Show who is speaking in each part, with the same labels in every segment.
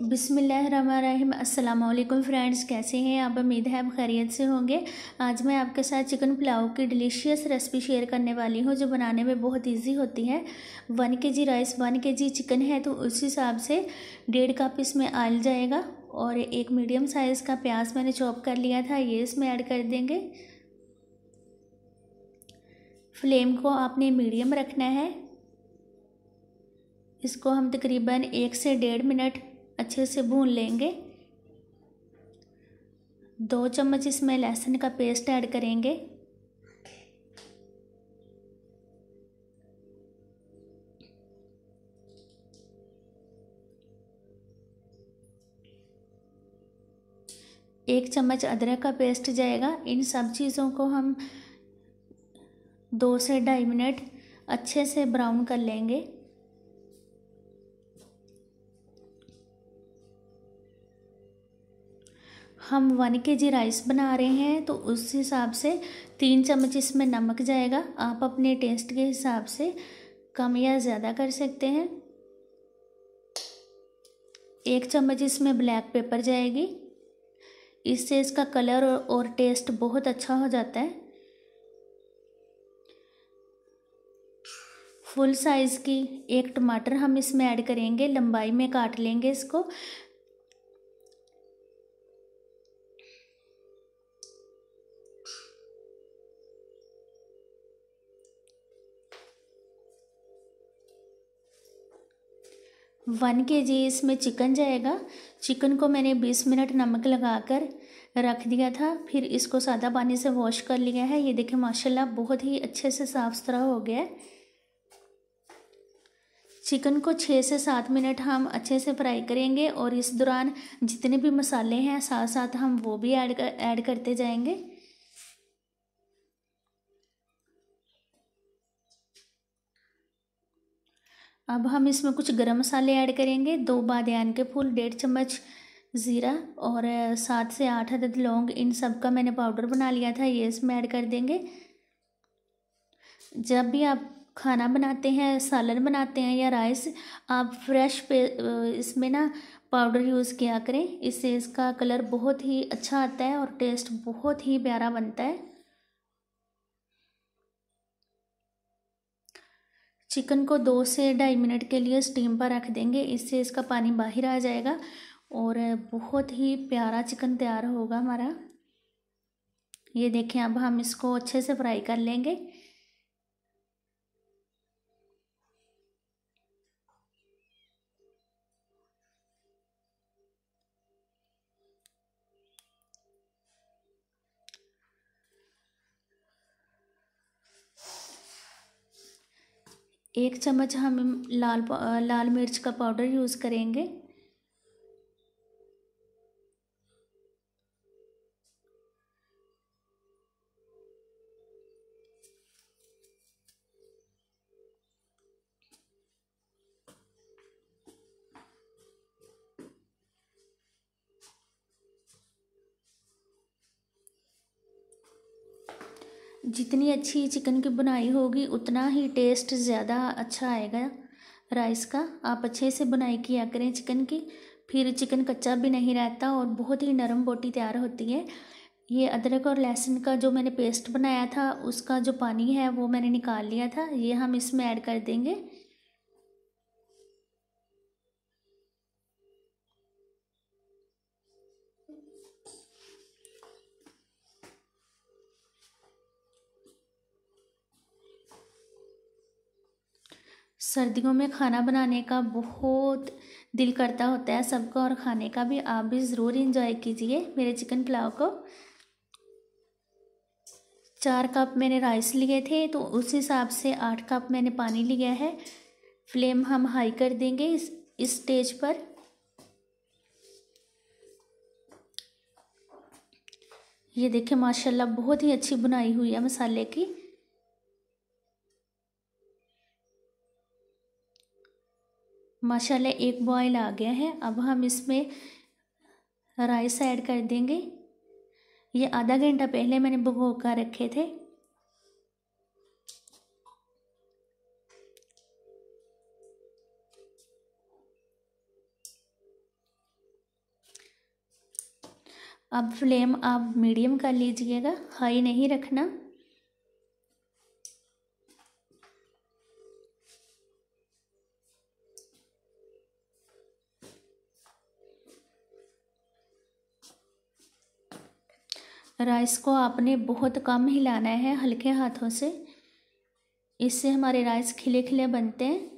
Speaker 1: बिसमीम् अल्लाम फ्रेंड्स कैसे हैं आप उम्मीद है आप खैरियत से होंगे आज मैं आपके साथ चिकन पुलाव की डिलीशियस रेसिपी शेयर करने वाली हूँ जो बनाने में बहुत इजी होती है वन के जी राइस वन के जी चिकन है तो उस हिसाब से डेढ़ कप इसमें आयल जाएगा और एक मीडियम साइज़ का प्याज मैंने चॉप कर लिया था ये इसमें ऐड कर देंगे फ्लेम को आपने मीडियम रखना है इसको हम तकरीबन एक से डेढ़ मिनट अच्छे से भून लेंगे दो चम्मच इसमें लहसुन का पेस्ट ऐड करेंगे एक चम्मच अदरक का पेस्ट जाएगा इन सब चीज़ों को हम दो से ढाई मिनट अच्छे से ब्राउन कर लेंगे हम वन के जी राइस बना रहे हैं तो उस हिसाब से तीन चम्मच इसमें नमक जाएगा आप अपने टेस्ट के हिसाब से कम या ज़्यादा कर सकते हैं एक चम्मच इसमें ब्लैक पेपर जाएगी इससे इसका कलर और, और टेस्ट बहुत अच्छा हो जाता है फुल साइज़ की एक टमाटर हम इसमें ऐड करेंगे लंबाई में काट लेंगे इसको वन के जी इसमें चिकन जाएगा चिकन को मैंने बीस मिनट नमक लगाकर रख दिया था फिर इसको सादा पानी से वॉश कर लिया है ये देखें माशाल्लाह बहुत ही अच्छे से साफ़ सुथरा हो गया है चिकन को छः से सात मिनट हम अच्छे से फ्राई करेंगे और इस दौरान जितने भी मसाले हैं साथ साथ हम वो भी ऐड ऐड करते जाएंगे अब हम इसमें कुछ गरम मसाले ऐड करेंगे दो बादन के फूल डेढ़ चम्मच ज़ीरा और सात से आठ अदद लौंग इन सब का मैंने पाउडर बना लिया था ये इसमें ऐड कर देंगे जब भी आप खाना बनाते हैं सालन बनाते हैं या राइस आप फ्रेश पे इसमें ना पाउडर यूज़ किया करें इससे इसका कलर बहुत ही अच्छा आता है और टेस्ट बहुत ही प्यारा बनता है चिकन को दो से ढाई मिनट के लिए स्टीम पर रख देंगे इससे इसका पानी बाहर आ जाएगा और बहुत ही प्यारा चिकन तैयार होगा हमारा ये देखें अब हम इसको अच्छे से फ्राई कर लेंगे एक चम्मच हम लाल लाल मिर्च का पाउडर यूज़ करेंगे जितनी अच्छी चिकन की बनाई होगी उतना ही टेस्ट ज़्यादा अच्छा आएगा राइस का आप अच्छे से बुनाई किया करें चिकन की फिर चिकन कच्चा भी नहीं रहता और बहुत ही नरम बोटी तैयार होती है ये अदरक और लहसुन का जो मैंने पेस्ट बनाया था उसका जो पानी है वो मैंने निकाल लिया था ये हम इसमें ऐड कर देंगे सर्दियों में खाना बनाने का बहुत दिल करता होता है सबको और खाने का भी आप भी ज़रूर इंजॉय कीजिए मेरे चिकन पुलाव को चार कप मैंने राइस लिए थे तो उस हिसाब से आठ कप मैंने पानी लिया है फ्लेम हम हाई कर देंगे इस इस स्टेज पर ये देखिए माशाल्लाह बहुत ही अच्छी बुनाई हुई है मसाले की माशाल्लाह एक बॉयल आ गया है अब हम इसमें राइस ऐड कर देंगे ये आधा घंटा पहले मैंने भगो कर रखे थे अब फ्लेम आप मीडियम कर लीजिएगा हाई नहीं रखना राइस को आपने बहुत कम हिलाना है हल्के हाथों से इससे हमारे राइस खिले खिले बनते हैं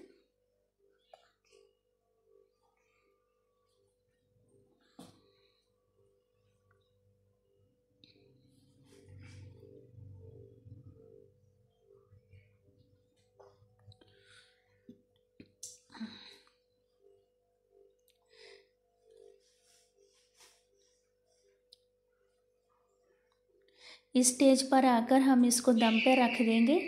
Speaker 1: स्टेज पर आकर हम इसको दम पे रख देंगे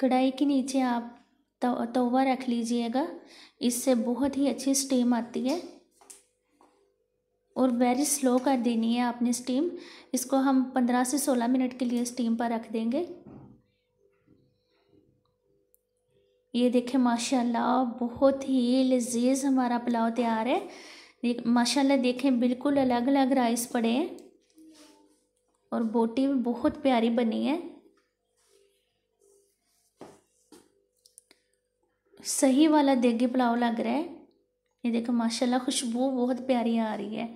Speaker 1: कढ़ाई के नीचे आप तवा तो, रख लीजिएगा इससे बहुत ही अच्छी स्टीम आती है और वेरी स्लो कर देनी है आपने स्टीम इसको हम पंद्रह से सोलह मिनट के लिए स्टीम पर रख देंगे ये देखें माशाल्लाह बहुत ही लजीज हमारा पुलाव तैयार है देख माशाल्लाह देखें बिल्कुल अलग अलग राइस पड़े हैं और बोटी भी बहुत प्यारी बनी है सही वाला देगी पुलाव लग रहा है ये देखो माशाल्लाह खुशबू बहुत प्यारी आ रही है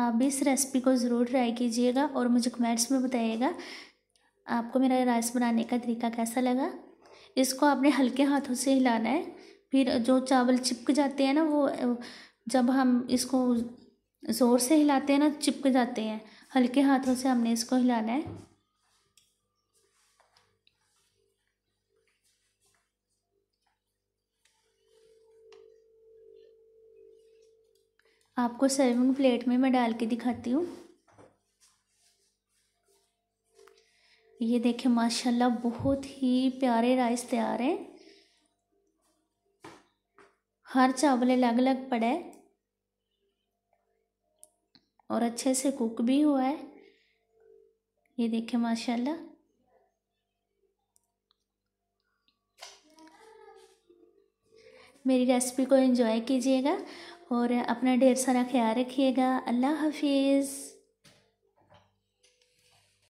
Speaker 1: आप भी इस रेसिपी को ज़रूर ट्राई कीजिएगा और मुझे कमेंट्स में बताइएगा आपको मेरा राइस बनाने का तरीका कैसा लगा इसको आपने हल्के हाथों से हिलाना है फिर जो चावल चिपक जाते हैं ना वो जब हम इसको ज़ोर से हिलाते हैं ना चिपक जाते हैं हल्के हाथों से हमने इसको हिलाना है आपको सर्विंग प्लेट में मैं डाल के दिखाती हूँ ये देखें माशाल्लाह बहुत ही प्यारे राइस तैयार हैं हर चावल अलग अलग पड़े और अच्छे से कुक भी हुआ है ये देखें माशाल्लाह मेरी रेसिपी को एंजॉय कीजिएगा और अपना ढेर सारा ख्याल रखिएगा अल्लाह हाफिज़